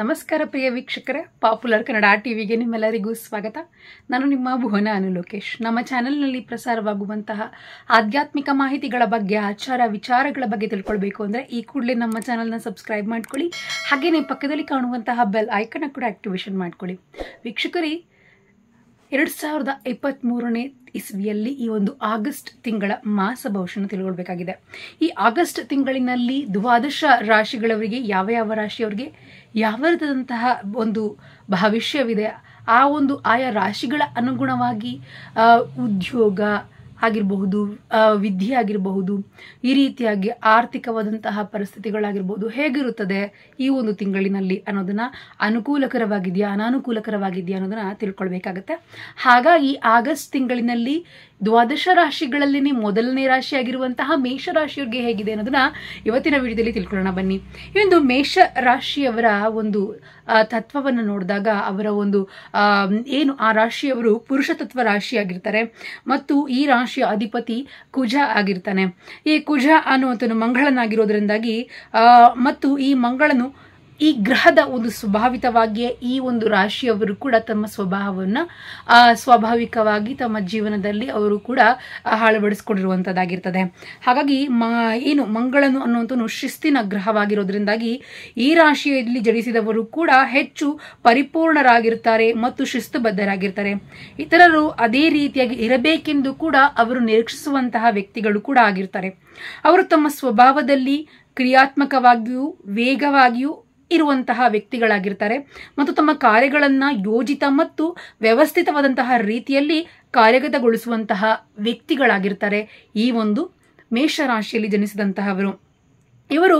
ನಮಸ್ಕಾರ ಪ್ರಿಯ ವೀಕ್ಷಕರೇ popular Kannada T ವಿಗೆ ನಿಮ್ಮೆಲ್ಲರಿಗೂ ಸ್ವಾಗತ ನಾನು ನಿಮ್ಮ ಭುವನ ಅನುಲೋಕೇಶ್ ನಮ್ಮ ಚಾನೆಲ್ನಲ್ಲಿ ಪ್ರಸಾರವಾಗುವಂತಹ ಆಧ್ಯಾತ್ಮಿಕ ಮಾಹಿತಿಗಳ ಬಗ್ಗೆ ಆಚಾರ ವಿಚಾರಗಳ ಬಗ್ಗೆ ತಿಳ್ಕೊಳ್ಬೇಕು ಅಂದರೆ ಈ ಕೂಡಲೇ ನಮ್ಮ ಚಾನಲ್ನ ಸಬ್ಸ್ಕ್ರೈಬ್ ಮಾಡ್ಕೊಳ್ಳಿ ಹಾಗೆಯೇ ಪಕ್ಕದಲ್ಲಿ ಕಾಣುವಂತಹ ಬೆಲ್ ಐಕನ್ನ ಕೂಡ ಆ್ಯಕ್ಟಿವೇಷನ್ ಮಾಡ್ಕೊಳ್ಳಿ ವೀಕ್ಷಕರಿ ಎರಡ್ ಸಾವಿರದ ಮೂರನೇ ಇಸ್ವಿಯಲ್ಲಿ ಈ ಒಂದು ಆಗಸ್ಟ್ ತಿಂಗಳ ಮಾಸ ಭವಿಷ್ಯನ ತಿಳ್ಕೊಳ್ಬೇಕಾಗಿದೆ ಈ ಆಗಸ್ಟ್ ತಿಂಗಳಿನಲ್ಲಿ ದ್ವಾದಶ ರಾಶಿಗಳವರಿಗೆ ಯಾವ ಯಾವ ರಾಶಿಯವರಿಗೆ ಯಾವರದಂತಹ ಒಂದು ಭವಿಷ್ಯವಿದೆ ಆ ಒಂದು ಆಯಾ ರಾಶಿಗಳ ಅನುಗುಣವಾಗಿ ಉದ್ಯೋಗ ಆಗಿರಬಹುದು ವಿದ್ಯೆ ಆಗಿರಬಹುದು ಈ ರೀತಿಯಾಗಿ ಆರ್ಥಿಕವಾದಂತಹ ಪರಿಸ್ಥಿತಿಗಳಾಗಿರ್ಬೋದು ಹೇಗಿರುತ್ತದೆ ಈ ಒಂದು ತಿಂಗಳಿನಲ್ಲಿ ಅನ್ನೋದನ್ನ ಅನುಕೂಲಕರವಾಗಿದೆಯಾ ಅನಾನುಕೂಲಕರವಾಗಿದೆಯಾ ಅನ್ನೋದನ್ನ ತಿಳ್ಕೊಳ್ಬೇಕಾಗತ್ತೆ ಹಾಗಾಗಿ ಆಗಸ್ಟ್ ತಿಂಗಳಿನಲ್ಲಿ ದ್ವಾದಶ ರಾಶಿಗಳಲ್ಲಿನೇ ಮೊದಲನೇ ರಾಶಿಯಾಗಿರುವಂತಹ ಮೇಷರಾಶಿಯವರಿಗೆ ಹೇಗಿದೆ ಅನ್ನೋದನ್ನ ಇವತ್ತಿನ ವಿಡಿಯೋದಲ್ಲಿ ತಿಳ್ಕೊಳ್ಳೋಣ ಬನ್ನಿ ಈ ಒಂದು ಮೇಷ ರಾಶಿಯವರ ಒಂದು ತತ್ವವನ್ನು ನೋಡಿದಾಗ ಅವರ ಒಂದು ಏನು ಆ ರಾಶಿಯವರು ಪುರುಷ ತತ್ವ ರಾಶಿಯಾಗಿರ್ತಾರೆ ಮತ್ತು ಈ ರಾಶಿಯ ಅಧಿಪತಿ ಕುಜ ಆಗಿರ್ತಾನೆ ಈ ಕುಜ ಅನ್ನುವಂಥ ಮಂಗಳನಾಗಿರೋದ್ರಿಂದಾಗಿ ಮತ್ತು ಈ ಮಂಗಳನು ಈ ಗ್ರಹದ ಒಂದು ಸ್ವಭಾವಿತವಾಗಿಯೇ ಈ ಒಂದು ರಾಶಿಯವರು ಕೂಡ ತಮ್ಮ ಸ್ವಭಾವವನ್ನು ಸ್ವಾಭಾವಿಕವಾಗಿ ತಮ್ಮ ಜೀವನದಲ್ಲಿ ಅವರು ಕೂಡ ಅಳವಡಿಸ್ಕೊಂಡಿರುವಂಥದ್ದಾಗಿರ್ತದೆ ಹಾಗಾಗಿ ಮ ಏನು ಮಂಗಳನು ಅನ್ನುವಂಥನು ಶಿಸ್ತಿನ ಗ್ರಹವಾಗಿರೋದ್ರಿಂದಾಗಿ ಈ ರಾಶಿಯಲ್ಲಿ ಜನಿಸಿದವರು ಕೂಡ ಹೆಚ್ಚು ಪರಿಪೂರ್ಣರಾಗಿರ್ತಾರೆ ಮತ್ತು ಶಿಸ್ತುಬದ್ಧರಾಗಿರ್ತಾರೆ ಇತರರು ಅದೇ ರೀತಿಯಾಗಿ ಇರಬೇಕೆಂದು ಕೂಡ ಅವರು ನಿರೀಕ್ಷಿಸುವಂತಹ ವ್ಯಕ್ತಿಗಳು ಕೂಡ ಆಗಿರ್ತಾರೆ ಅವರು ತಮ್ಮ ಸ್ವಭಾವದಲ್ಲಿ ಕ್ರಿಯಾತ್ಮಕವಾಗಿಯೂ ವೇಗವಾಗಿಯೂ ಇರುವಂತಹ ವ್ಯಕ್ತಿಗಳಾಗಿರ್ತಾರೆ ಮತ್ತು ತಮ್ಮ ಕಾರ್ಯಗಳನ್ನು ಯೋಜಿತ ಮತ್ತು ವ್ಯವಸ್ಥಿತವಾದಂತಹ ರೀತಿಯಲ್ಲಿ ಕಾರ್ಯಗತಗೊಳಿಸುವಂತಹ ವ್ಯಕ್ತಿಗಳಾಗಿರ್ತಾರೆ ಈ ಒಂದು ಮೇಷರಾಶಿಯಲ್ಲಿ ಜನಿಸಿದಂತಹವರು ಇವರು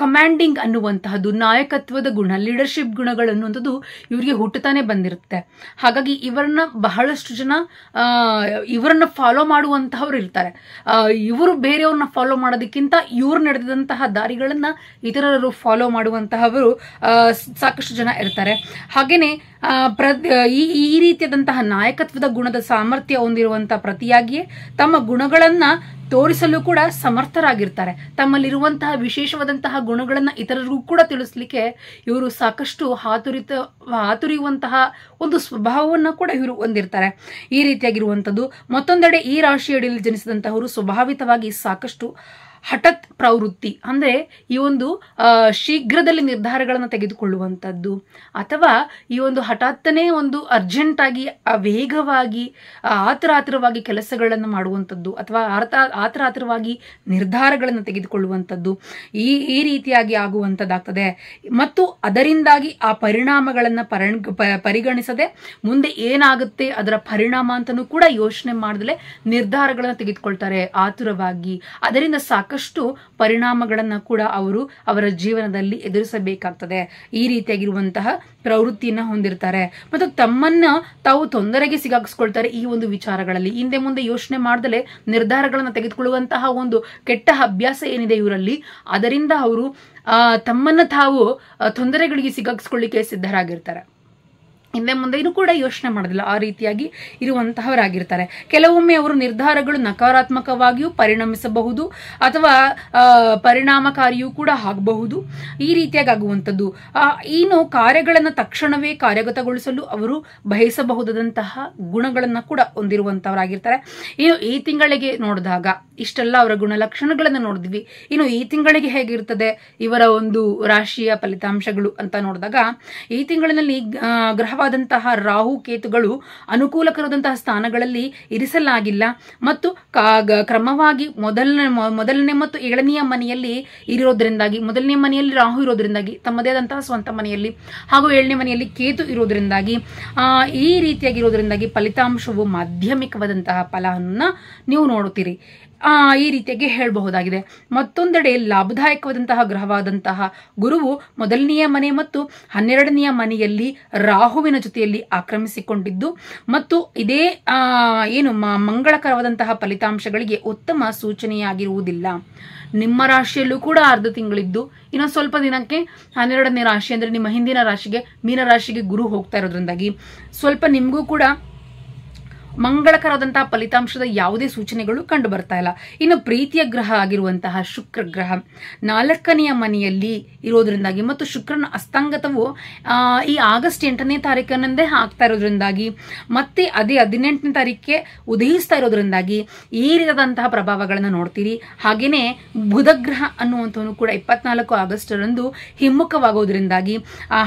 ಕಮ್ಯಾಂಡಿಂಗ್ ಅನ್ನುವಂತಹದ್ದು ನಾಯಕತ್ವದ ಗುಣ ಲೀಡರ್ಶಿಪ್ ಗುಣಗಳು ಅನ್ನುವಂಥದ್ದು ಇವರಿಗೆ ಹುಟ್ಟುತ್ತಾನೆ ಬಂದಿರುತ್ತೆ ಹಾಗಾಗಿ ಇವರನ್ನ ಬಹಳಷ್ಟು ಜನ ಇವರನ್ನ ಫಾಲೋ ಮಾಡುವಂತಹವ್ರು ಇರ್ತಾರೆ ಇವರು ಬೇರೆಯವ್ರನ್ನ ಫಾಲೋ ಮಾಡೋದಕ್ಕಿಂತ ಇವರು ನಡೆದಂತಹ ದಾರಿಗಳನ್ನು ಇತರರು ಫಾಲೋ ಮಾಡುವಂತಹವರು ಸಾಕಷ್ಟು ಜನ ಇರ್ತಾರೆ ಹಾಗೇನೆ ಪ್ರತಿ ಈ ಈ ರೀತಿಯಾದಂತಹ ನಾಯಕತ್ವದ ಗುಣದ ಸಾಮರ್ಥ್ಯ ಹೊಂದಿರುವಂತಹ ಪ್ರತಿಯಾಗಿಯೇ ತಮ್ಮ ಗುಣಗಳನ್ನು ತೋರಿಸಲು ಕೂಡ ಸಮರ್ಥರಾಗಿರ್ತಾರೆ ತಮ್ಮಲ್ಲಿರುವಂತಹ ವಿಶೇಷವಾದಂತಹ ಗುಣಗಳನ್ನು ಇತರರಿಗೂ ಕೂಡ ತಿಳಿಸ್ಲಿಕ್ಕೆ ಇವರು ಸಾಕಷ್ಟು ಹಾತುರಿತ ಹಾತುರಿಯುವಂತಹ ಒಂದು ಸ್ವಭಾವವನ್ನು ಕೂಡ ಇವರು ಹೊಂದಿರ್ತಾರೆ ಈ ರೀತಿಯಾಗಿರುವಂಥದ್ದು ಮತ್ತೊಂದೆಡೆ ಈ ರಾಶಿಯಡಿಯಲ್ಲಿ ಜನಿಸಿದಂತಹವರು ಸ್ವಭಾವಿತವಾಗಿ ಸಾಕಷ್ಟು ಹಠತ್ ಪ್ರವೃತ್ತಿ ಅಂದರೆ ಈ ಒಂದು ಶೀಘ್ರದಲ್ಲಿ ನಿರ್ಧಾರಗಳನ್ನು ತೆಗೆದುಕೊಳ್ಳುವಂಥದ್ದು ಅಥವಾ ಈ ಒಂದು ಹಠಾತ್ತನೇ ಒಂದು ಅರ್ಜೆಂಟಾಗಿ ವೇಗವಾಗಿ ಆತರ ಆತರವಾಗಿ ಕೆಲಸಗಳನ್ನು ಮಾಡುವಂಥದ್ದು ಅಥವಾ ಆತ ಆತರ ನಿರ್ಧಾರಗಳನ್ನು ತೆಗೆದುಕೊಳ್ಳುವಂಥದ್ದು ಈ ಈ ರೀತಿಯಾಗಿ ಆಗುವಂಥದ್ದಾಗ್ತದೆ ಮತ್ತು ಅದರಿಂದಾಗಿ ಆ ಪರಿಣಾಮಗಳನ್ನು ಪರಣ್ ಪರಿಗಣಿಸದೆ ಮುಂದೆ ಏನಾಗುತ್ತೆ ಅದರ ಪರಿಣಾಮ ಅಂತಲೂ ಕೂಡ ಯೋಚನೆ ಮಾಡದಲೆ ನಿರ್ಧಾರಗಳನ್ನು ತೆಗೆದುಕೊಳ್ತಾರೆ ಆತುರವಾಗಿ ಅದರಿಂದ ಸಾಕ ಸಾಕಷ್ಟು ಪರಿಣಾಮಗಳನ್ನು ಕೂಡ ಅವರು ಅವರ ಜೀವನದಲ್ಲಿ ಎದುರಿಸಬೇಕಾಗ್ತದೆ ಈ ರೀತಿಯಾಗಿರುವಂತಹ ಪ್ರವೃತ್ತಿಯನ್ನು ಹೊಂದಿರ್ತಾರೆ ಮತ್ತು ತಮ್ಮನ್ನ ತಾವು ತೊಂದರೆಗೆ ಸಿಗಾಕಿಸ್ಕೊಳ್ತಾರೆ ಈ ಒಂದು ವಿಚಾರಗಳಲ್ಲಿ ಹಿಂದೆ ಮುಂದೆ ಯೋಚನೆ ಮಾಡದಲೆ ನಿರ್ಧಾರಗಳನ್ನು ತೆಗೆದುಕೊಳ್ಳುವಂತಹ ಒಂದು ಕೆಟ್ಟ ಅಭ್ಯಾಸ ಏನಿದೆ ಇವರಲ್ಲಿ ಅದರಿಂದ ಅವರು ತಮ್ಮನ್ನ ತಾವು ತೊಂದರೆಗಳಿಗೆ ಸಿಗಾಕಿಸ್ಕೊಳ್ಳಿಕ್ಕೆ ಸಿದ್ಧರಾಗಿರ್ತಾರೆ ಹಿಂದೆ ಮುಂದೆ ಇನ್ನು ಕೂಡ ಯೋಚನೆ ಮಾಡೋದಿಲ್ಲ ಆ ರೀತಿಯಾಗಿ ಇರುವಂತಹವರಾಗಿರ್ತಾರೆ ಕೆಲವೊಮ್ಮೆ ಅವರು ನಿರ್ಧಾರಗಳು ನಕಾರಾತ್ಮಕವಾಗಿಯೂ ಪರಿಣಮಿಸಬಹುದು ಅಥವಾ ಪರಿಣಾಮಕಾರಿಯೂ ಕೂಡ ಆಗಬಹುದು ಈ ರೀತಿಯಾಗಿ ಆಗುವಂಥದ್ದು ಇನ್ನು ಕಾರ್ಯಗಳನ್ನು ತಕ್ಷಣವೇ ಕಾರ್ಯಗತಗೊಳಿಸಲು ಅವರು ಬಯಸಬಹುದಾದಂತಹ ಗುಣಗಳನ್ನು ಕೂಡ ಹೊಂದಿರುವಂತಹವರಾಗಿರ್ತಾರೆ ಇನ್ನು ಈ ತಿಂಗಳಿಗೆ ನೋಡಿದಾಗ ಇಷ್ಟೆಲ್ಲ ಅವರ ಗುಣಲಕ್ಷಣಗಳನ್ನು ನೋಡಿದ್ವಿ ಇನ್ನು ಈ ತಿಂಗಳಿಗೆ ಹೇಗಿರ್ತದೆ ಇವರ ಒಂದು ರಾಶಿಯ ಫಲಿತಾಂಶಗಳು ಅಂತ ನೋಡಿದಾಗ ಈ ತಿಂಗಳಿನಲ್ಲಿ ಗ್ರಹ ಅನುಕೂಲಕರವಾದಂತಹ ರಾಹು ಕೇತುಗಳು ಅನುಕೂಲಕರವಾದಂತಹ ಸ್ಥಾನಗಳಲ್ಲಿ ಇರಿಸಲಾಗಿಲ್ಲ ಮತ್ತು ಕ್ರಮವಾಗಿ ಮೊದಲನೇ ಮೊದಲನೇ ಮತ್ತು ಏಳನೆಯ ಮನೆಯಲ್ಲಿ ಇರೋದ್ರಿಂದಾಗಿ ಮೊದಲನೇ ಮನೆಯಲ್ಲಿ ರಾಹು ಇರೋದ್ರಿಂದಾಗಿ ತಮ್ಮದೇ ಆದಂತಹ ಸ್ವಂತ ಮನೆಯಲ್ಲಿ ಹಾಗೂ ಏಳನೇ ಮನೆಯಲ್ಲಿ ಕೇತು ಇರೋದ್ರಿಂದಾಗಿ ಈ ರೀತಿಯಾಗಿರೋದ್ರಿಂದಾಗಿ ಫಲಿತಾಂಶವು ಮಾಧ್ಯಮಿಕವಾದಂತಹ ಫಲವನ್ನು ನೀವು ನೋಡುತ್ತೀರಿ ಈ ರೀತಿಯಾಗಿ ಹೇಳಬಹುದಾಗಿದೆ ಮತ್ತೊಂದೆಡೆ ಲಾಭದಾಯಕವಾದಂತಹ ಗ್ರಹವಾದಂತಹ ಗುರುವು ಮೊದಲನೆಯ ಮನೆ ಮತ್ತು ಹನ್ನೆರಡನೆಯ ಮನೆಯಲ್ಲಿ ರಾಹುವಿನ ಜೊತೆಯಲ್ಲಿ ಆಕ್ರಮಿಸಿಕೊಂಡಿದ್ದು ಮತ್ತು ಇದೇ ಏನು ಮಂಗಳಕರವಾದಂತಹ ಫಲಿತಾಂಶಗಳಿಗೆ ಉತ್ತಮ ಸೂಚನೆಯಾಗಿರುವುದಿಲ್ಲ ನಿಮ್ಮ ರಾಶಿಯಲ್ಲೂ ಕೂಡ ಅರ್ಧ ತಿಂಗಳಿದ್ದು ಇನ್ನು ಸ್ವಲ್ಪ ದಿನಕ್ಕೆ ಹನ್ನೆರಡನೇ ರಾಶಿ ಅಂದರೆ ನಿಮ್ಮ ಹಿಂದಿನ ರಾಶಿಗೆ ಮೀನ ರಾಶಿಗೆ ಗುರು ಹೋಗ್ತಾ ಇರೋದ್ರಿಂದಾಗಿ ಸ್ವಲ್ಪ ನಿಮಗೂ ಕೂಡ ಮಂಗಳಕರವಾದಂತಹ ಫಲಿತಾಂಶದ ಯಾವುದೇ ಸೂಚನೆಗಳು ಕಂಡು ಬರ್ತಾ ಇಲ್ಲ ಇನ್ನು ಪ್ರೀತಿಯ ಗ್ರಹ ಆಗಿರುವಂತಹ ಶುಕ್ರ ಗ್ರಹ ನಾಲ್ಕನೆಯ ಮನೆಯಲ್ಲಿ ಇರೋದ್ರಿಂದಾಗಿ ಮತ್ತು ಶುಕ್ರನ ಅಸ್ತಾಂಗತವು ಈ ಆಗಸ್ಟ್ ಎಂಟನೇ ತಾರೀಕಂದೇ ಆಗ್ತಾ ಇರೋದ್ರಿಂದಾಗಿ ಮತ್ತೆ ಅದೇ ಹದಿನೆಂಟನೇ ತಾರೀಕಿಗೆ ಉದಯಿಸ್ತಾ ಇರೋದ್ರಿಂದಾಗಿ ಈ ರೀತಿಯಾದಂತಹ ಪ್ರಭಾವಗಳನ್ನು ನೋಡ್ತೀರಿ ಹಾಗೆಯೇ ಬುಧಗ್ರಹ ಅನ್ನುವಂಥವನು ಕೂಡ ಇಪ್ಪತ್ನಾಲ್ಕು ಆಗಸ್ಟರಂದು ಹಿಮ್ಮುಖವಾಗೋದ್ರಿಂದಾಗಿ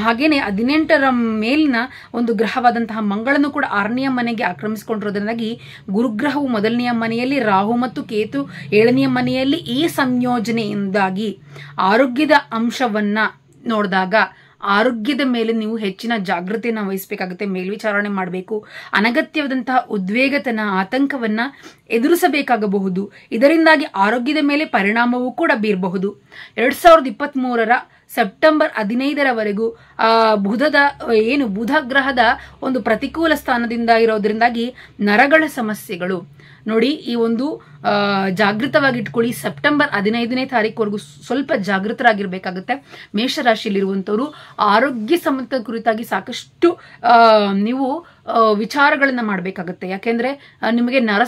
ಹಾಗೆಯೇ ಹದಿನೆಂಟರ ಮೇಲಿನ ಒಂದು ಗ್ರಹವಾದಂತಹ ಮಂಗಳನು ಕೂಡ ಆರನೆಯ ಮನೆಗೆ ಆಕ್ರಮಿಸಿಕೊಂಡು ಮಾಡಿಕೊಂಡಿರೋದ್ರಿಂದಾಗಿ ಗುರುಗ್ರಹವು ಮೊದಲನೆಯ ಮನೆಯಲ್ಲಿ ರಾಹು ಮತ್ತು ಕೇತು ಏಳನೆಯ ಮನೆಯಲ್ಲಿ ಈ ಸಂಯೋಜನೆಯಿಂದಾಗಿ ಆರೋಗ್ಯದ ಅಂಶವನ್ನ ನೋಡಿದಾಗ ಆರೋಗ್ಯದ ಮೇಲೆ ನೀವು ಹೆಚ್ಚಿನ ಜಾಗೃತಿಯನ್ನು ವಹಿಸಬೇಕಾಗುತ್ತೆ ಮೇಲ್ವಿಚಾರಣೆ ಮಾಡಬೇಕು ಅನಗತ್ಯವಾದಂತಹ ಉದ್ವೇಗತನ ಆತಂಕವನ್ನ ಎದುರಿಸಬೇಕಾಗಬಹುದು ಇದರಿಂದಾಗಿ ಆರೋಗ್ಯದ ಮೇಲೆ ಪರಿಣಾಮವೂ ಕೂಡ ಬೀರಬಹುದು ಎರಡ್ ಸಾವಿರದ ಇಪ್ಪತ್ತ್ ಮೂರರ ಸೆಪ್ಟೆಂಬರ್ ಹದಿನೈದರವರೆಗೂ ಆ ಬುಧದ ಏನು ಬುಧ ಗ್ರಹದ ಒಂದು ಪ್ರತಿಕೂಲ ಸ್ಥಾನದಿಂದ ಇರೋದ್ರಿಂದಾಗಿ ನರಗಳ ಸಮಸ್ಯೆಗಳು ನೋಡಿ ಈ ಒಂದು ಜಾಗೃತವಾಗಿ ಇಟ್ಕೊಳ್ಳಿ ಸೆಪ್ಟೆಂಬರ್ ಹದಿನೈದನೇ ತಾರೀಕುವರೆಗೂ ಸ್ವಲ್ಪ ಜಾಗೃತರಾಗಿರ್ಬೇಕಾಗುತ್ತೆ ಮೇಷರಾಶಿಯಲ್ಲಿರುವಂಥವ್ರು ಆರೋಗ್ಯ ಸಂಬಂಧ ಕುರಿತಾಗಿ ಸಾಕಷ್ಟು ನೀವು ವಿಚಾರಗಳನ್ನು ಮಾಡಬೇಕಾಗುತ್ತೆ ಯಾಕೆಂದ್ರೆ ನಿಮಗೆ ನರ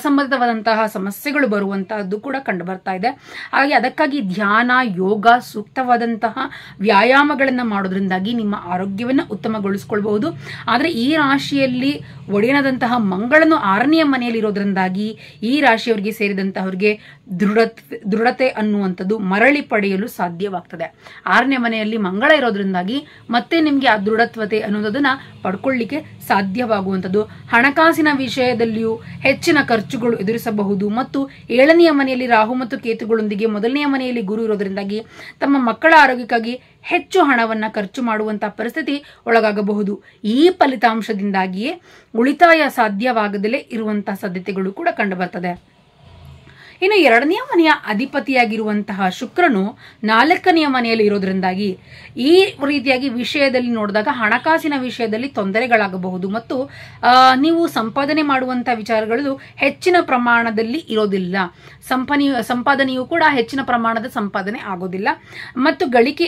ಸಮಸ್ಯೆಗಳು ಬರುವಂತಹದ್ದು ಕೂಡ ಕಂಡು ಬರ್ತಾ ಇದೆ ಹಾಗೆ ಅದಕ್ಕಾಗಿ ಧ್ಯಾನ ಯೋಗ ಸೂಕ್ತವಾದಂತಹ ವ್ಯಾಯಾಮಗಳನ್ನು ಮಾಡೋದ್ರಿಂದಾಗಿ ನಿಮ್ಮ ಆರೋಗ್ಯವನ್ನು ಉತ್ತಮಗೊಳಿಸ್ಕೊಳ್ಬಹುದು ಆದರೆ ಈ ರಾಶಿಯಲ್ಲಿ ಒಡೆಯನಾದಂತಹ ಮಂಗಳನು ಆರನೆಯ ಮನೆಯಲ್ಲಿ ಇರೋದ್ರಿಂದಾಗಿ ಈ ರಾಶಿಯವರಿಗೆ ಸೇರಿದಂತಹವ್ರಿಗೆ ದೃಢ ದೃಢತೆ ಅನ್ನುವಂಥದ್ದು ಮರಳಿ ಪಡೆಯಲು ಸಾಧ್ಯವಾಗ್ತದೆ ಆರನೇ ಮನೆಯಲ್ಲಿ ಮಂಗಳ ಇರೋದ್ರಿಂದಾಗಿ ಮತ್ತೆ ನಿಮಗೆ ಆ ದೃಢತ್ವತೆ ಅನ್ನೋದನ್ನ ಪಡ್ಕೊಳ್ಳಿಕ್ಕೆ ಸಾಧ್ಯವಾಗುವಂಥದ್ದು ಹಣಕಾಸಿನ ವಿಷಯದಲ್ಲಿಯೂ ಹೆಚ್ಚಿನ ಖರ್ಚುಗಳು ಎದುರಿಸಬಹುದು ಮತ್ತು ಏಳನೆಯ ಮನೆಯಲ್ಲಿ ರಾಹು ಮತ್ತು ಕೇತುಗಳೊಂದಿಗೆ ಮೊದಲನೆಯ ಮನೆಯಲ್ಲಿ ಗುರು ಇರೋದ್ರಿಂದಾಗಿ ತಮ್ಮ ಮಕ್ಕಳ ಆರೋಗ್ಯಕ್ಕಾಗಿ ಹೆಚ್ಚು ಹಣವನ್ನ ಖರ್ಚು ಮಾಡುವಂತಹ ಪರಿಸ್ಥಿತಿ ಒಳಗಾಗಬಹುದು ಈ ಫಲಿತಾಂಶದಿಂದಾಗಿಯೇ ಉಳಿತಾಯ ಸಾಧ್ಯವಾಗದಲೇ ಇರುವಂತಹ ಸಾಧ್ಯತೆಗಳು ಕೂಡ ಕಂಡು 悪かったね。ಇನ್ನು ಎರಡನೆಯ ಮನೆಯ ಅಧಿಪತಿಯಾಗಿರುವಂತಹ ಶುಕ್ರನು ನಾಲ್ಕನೆಯ ಮನೆಯಲ್ಲಿ ಇರೋದ್ರಿಂದಾಗಿ ಈ ರೀತಿಯಾಗಿ ವಿಷಯದಲ್ಲಿ ನೋಡಿದಾಗ ಹಣಕಾಸಿನ ವಿಷಯದಲ್ಲಿ ತೊಂದರೆಗಳಾಗಬಹುದು ಮತ್ತು ನೀವು ಸಂಪಾದನೆ ಮಾಡುವಂತಹ ವಿಚಾರಗಳು ಹೆಚ್ಚಿನ ಪ್ರಮಾಣದಲ್ಲಿ ಇರೋದಿಲ್ಲ ಸಂಪನಿ ಸಂಪಾದನೆಯು ಕೂಡ ಹೆಚ್ಚಿನ ಪ್ರಮಾಣದ ಸಂಪಾದನೆ ಆಗೋದಿಲ್ಲ ಮತ್ತು ಗಳಿಕೆ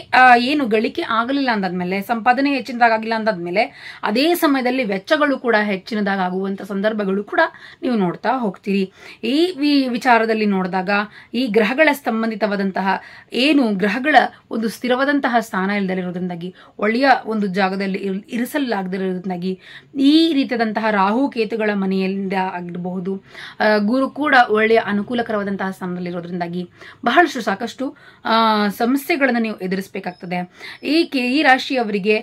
ಏನು ಗಳಿಕೆ ಆಗಲಿಲ್ಲ ಅಂದಾದ್ಮೇಲೆ ಸಂಪಾದನೆ ಹೆಚ್ಚಿನದಾಗಲಿಲ್ಲ ಅಂದಾದ್ಮೇಲೆ ಅದೇ ಸಮಯದಲ್ಲಿ ವೆಚ್ಚಗಳು ಕೂಡ ಹೆಚ್ಚಿನದಾಗುವಂತಹ ಸಂದರ್ಭಗಳು ಕೂಡ ನೀವು ನೋಡ್ತಾ ಹೋಗ್ತೀರಿ ಈ ವಿಚಾರದಲ್ಲಿ ನೋಡಿದಾಗ ಈ ಗ್ರಹಗಳ ಸಂಬಂಧಿತವಾದಂತಹ ಏನು ಗ್ರಹಗಳ ಒಂದು ಸ್ಥಿರವಾದಂತಹ ಸ್ಥಾನ ಇಲ್ಲದಲ್ಲಿರೋದ್ರಿಂದಾಗಿ ಒಳ್ಳೆಯ ಒಂದು ಜಾಗದಲ್ಲಿ ಇರಿಸಲಾಗದಿರೋದ್ರಿಂದಾಗಿ ಈ ರೀತಿಯಾದಂತಹ ಕೇತುಗಳ ಮನೆಯಿಂದ ಆಗಿರಬಹುದು ಗುರು ಕೂಡ ಒಳ್ಳೆಯ ಅನುಕೂಲಕರವಾದಂತಹ ಸ್ಥಾನದಲ್ಲಿರೋದ್ರಿಂದಾಗಿ ಬಹಳಷ್ಟು ಸಾಕಷ್ಟು ಸಮಸ್ಯೆಗಳನ್ನು ನೀವು ಎದುರಿಸಬೇಕಾಗ್ತದೆ ಈ ಕೆ ಈ ರಾಶಿಯವರಿಗೆ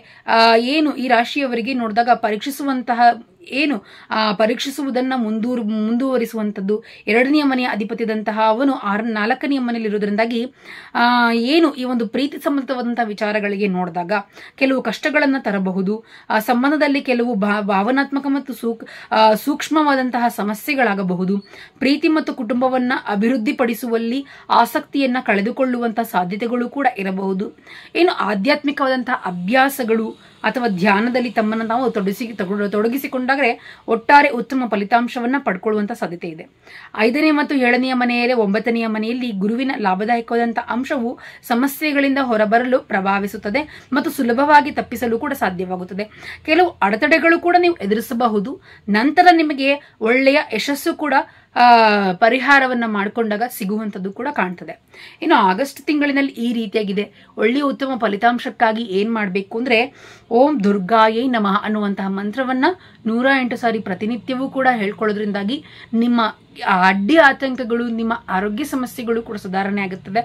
ಏನು ಈ ರಾಶಿಯವರಿಗೆ ನೋಡಿದಾಗ ಪರೀಕ್ಷಿಸುವಂತಹ ಏನು ಪರೀಕ್ಷಿಸುವುದನ್ನ ಮುಂದೂರು ಮುಂದುವರಿಸುವಂಥದ್ದು ಎರಡನೆಯ ಮನೆಯ ಅಧಿಪತಿದಂತಹ ಅವನು ಆರ್ ನಾಲ್ಕನೆಯ ಮನೆಯಲ್ಲಿ ಆ ಏನು ಈ ಒಂದು ಪ್ರೀತಿ ಸಂಬಂಧವಾದಂತಹ ವಿಚಾರಗಳಿಗೆ ನೋಡಿದಾಗ ಕೆಲವು ಕಷ್ಟಗಳನ್ನ ತರಬಹುದು ಸಂಬಂಧದಲ್ಲಿ ಕೆಲವು ಭಾವನಾತ್ಮಕ ಮತ್ತು ಸೂಕ್ ಸೂಕ್ಷ್ಮವಾದಂತಹ ಸಮಸ್ಯೆಗಳಾಗಬಹುದು ಪ್ರೀತಿ ಮತ್ತು ಕುಟುಂಬವನ್ನ ಅಭಿವೃದ್ಧಿಪಡಿಸುವಲ್ಲಿ ಆಸಕ್ತಿಯನ್ನ ಕಳೆದುಕೊಳ್ಳುವಂತಹ ಸಾಧ್ಯತೆಗಳು ಕೂಡ ಇರಬಹುದು ಏನು ಆಧ್ಯಾತ್ಮಿಕವಾದಂತಹ ಅಭ್ಯಾಸಗಳು ಅಥವಾ ಧ್ಯಾನದಲ್ಲಿ ತಮ್ಮನ್ನು ನಾವು ತೊಡಗಿಸಿ ತೊಡಗಿಸಿಕೊಂಡಾಗ್ರೆ ಒಟ್ಟಾರೆ ಉತ್ತಮ ಫಲಿತಾಂಶವನ್ನು ಪಡ್ಕೊಳ್ಳುವಂಥ ಸಾಧ್ಯತೆ ಇದೆ ಐದನೇ ಮತ್ತು ಏಳನೆಯ ಮನೆಯಲ್ಲಿ ಒಂಬತ್ತನೆಯ ಮನೆಯಲ್ಲಿ ಗುರುವಿನ ಲಾಭದಾಯಕವಾದಂಥ ಅಂಶವು ಸಮಸ್ಯೆಗಳಿಂದ ಹೊರಬರಲು ಪ್ರಭಾವಿಸುತ್ತದೆ ಮತ್ತು ಸುಲಭವಾಗಿ ತಪ್ಪಿಸಲು ಕೂಡ ಸಾಧ್ಯವಾಗುತ್ತದೆ ಕೆಲವು ಅಡೆತಡೆಗಳು ಕೂಡ ನೀವು ಎದುರಿಸಬಹುದು ನಂತರ ನಿಮಗೆ ಒಳ್ಳೆಯ ಯಶಸ್ಸು ಕೂಡ ಪರಿಹಾರವನ್ನು ಮಾಡಿಕೊಂಡಾಗ ಸಿಗುವಂಥದ್ದು ಕೂಡ ಕಾಣ್ತದೆ ಇನ್ನು ಆಗಸ್ಟ್ ತಿಂಗಳಿನಲ್ಲಿ ಈ ರೀತಿಯಾಗಿದೆ ಒಳ್ಳೆಯ ಉತ್ತಮ ಫಲಿತಾಂಶಕ್ಕಾಗಿ ಏನು ಮಾಡಬೇಕು ಅಂದ್ರೆ ಓಂ ದುರ್ಗಾಯೈ ನಮಃ ಅನ್ನುವಂತಹ ಮಂತ್ರವನ್ನ ನೂರ ಎಂಟು ಸಾರಿ ಪ್ರತಿನಿತ್ಯವೂ ಕೂಡ ಹೇಳ್ಕೊಳ್ಳೋದ್ರಿಂದಾಗಿ ನಿಮ್ಮ ಅಡ್ಡಿ ಆತಂಕಗಳು ನಿಮ್ಮ ಆರೋಗ್ಯ ಸಮಸ್ಯೆಗಳು ಕೂಡ ಸುಧಾರಣೆ ಆಗುತ್ತದೆ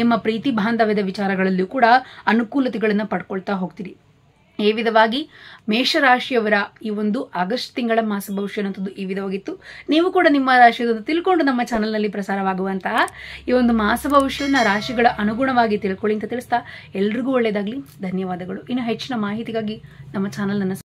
ನಿಮ್ಮ ಪ್ರೀತಿ ಬಾಂಧವ್ಯದ ವಿಚಾರಗಳಲ್ಲೂ ಕೂಡ ಅನುಕೂಲತೆಗಳನ್ನು ಪಡ್ಕೊಳ್ತಾ ಹೋಗ್ತೀರಿ ಈ ವಿಧವಾಗಿ ಮೇಷರಾಶಿಯವರ ಈ ಒಂದು ಆಗಸ್ಟ್ ತಿಂಗಳ ಮಾಸ ಭವಿಷ್ಯ ಅನ್ನೋದು ಈ ವಿಧವಾಗಿತ್ತು ನೀವು ಕೂಡ ನಿಮ್ಮ ರಾಶಿಯನ್ನು ತಿಳ್ಕೊಂಡು ನಮ್ಮ ಚಾನಲ್ನಲ್ಲಿ ಪ್ರಸಾರವಾಗುವಂತಹ ಈ ಒಂದು ಮಾಸ ಭವಿಷ್ಯನ ರಾಶಿಗಳ ಅನುಗುಣವಾಗಿ ತಿಳ್ಕೊಳ್ಳಿ ಅಂತ ತಿಳಿಸ್ತಾ ಎಲ್ರಿಗೂ ಒಳ್ಳೆಯದಾಗಲಿ ಧನ್ಯವಾದಗಳು ಇನ್ನು ಹೆಚ್ಚಿನ ಮಾಹಿತಿಗಾಗಿ ನಮ್ಮ ನ